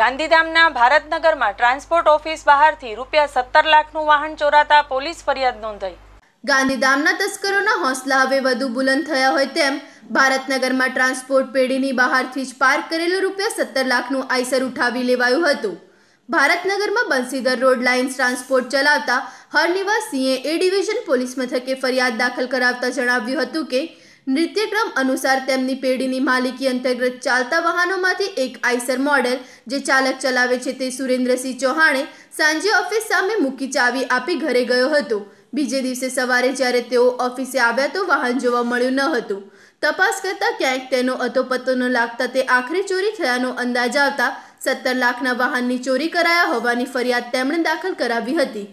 ગાંધીધામના ભારતનગરમાં transport office બહારથી રૂપિયા સત્તર લાખનું વાહન ચોરાતા પોલીસ ફરિયાદ નોંધાઈ ગાંધીધામના તસ્કરોના હોંસલા હવે વધુ બુલંદ થયા હોય તેમ ભારતનગરમાં ટ્રાન્સપોર્ટ પેઢીની બહારથી જ પાર્ક કરેલું રૂપિયા સત્તર લાખનું આઈસર ઉઠાવી લેવાયું હતું ભારતનગરમાં બંસીધર રોડ લાઇન્સ ટ્રાન્સપોર્ટ ચલાવતા હરનિવાસ સિંહે એ ડિવિઝન પોલીસ મથકે ફરિયાદ દાખલ કરાવતા જણાવ્યું હતું કે નૃત્યક્રમ અનુસાર તેમની પેઢીની માલિકી અંતર્ગત ચાલતા વાહનોમાંથી એક આઈસર મોડેલ જે ચાલક ચલાવે છે તે સુરેન્દ્રસિંહ ચૌહાણે સાંજે ઓફિસ સામે મૂકી ચાવી આપી ઘરે ગયો હતો બીજે દિવસે સવારે જ્યારે તેઓ ઓફિસે આવ્યા તો વાહન જોવા મળ્યું ન હતું તપાસ કરતાં ક્યાંક તેનો અતોપતો ન લાગતા તે આખરે ચોરી થયાનો અંદાજ આવતા સત્તર લાખના વાહનની ચોરી કરાયા હોવાની ફરિયાદ તેમણે દાખલ કરાવી હતી